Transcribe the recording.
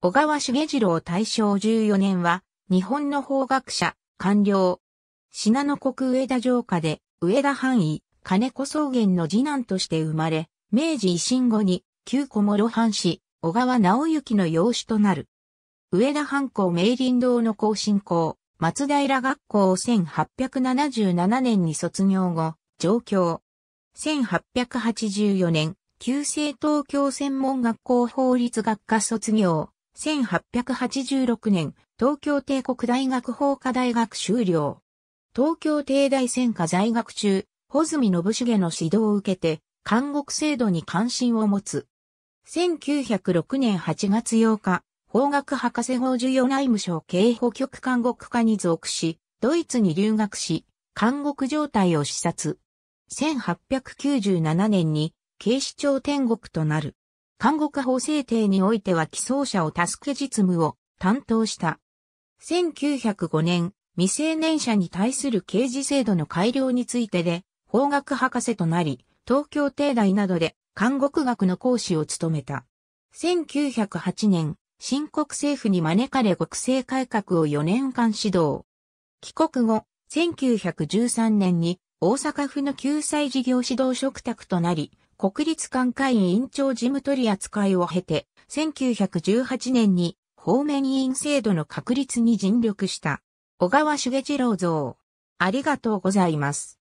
小川茂次郎大正14年は、日本の法学者、官僚。品の国上田城下で、上田範囲、金子草原の次男として生まれ、明治維新後に、旧小諸藩士、小川直之の養子となる。上田藩校明林堂の後進校、松平学校を1877年に卒業後、上京。1884年、旧正東京専門学校法律学科卒業。1886年、東京帝国大学法科大学修了。東京帝大専科在学中、穂積信繁の指導を受けて、監獄制度に関心を持つ。1906年8月8日、法学博士号授与内務省警保局監獄課に属し、ドイツに留学し、監獄状態を視察。1897年に警視庁天国となる。看護科法制定においては寄贈者を助け実務を担当した。1905年、未成年者に対する刑事制度の改良についてで、法学博士となり、東京帝大などで看護学の講師を務めた。1908年、新国政府に招かれ国政改革を4年間指導。帰国後、1913年に大阪府の救済事業指導嘱託となり、国立館会委員長事務取り扱いを経て、1918年に方面委員制度の確立に尽力した。小川茂次郎像。ありがとうございます。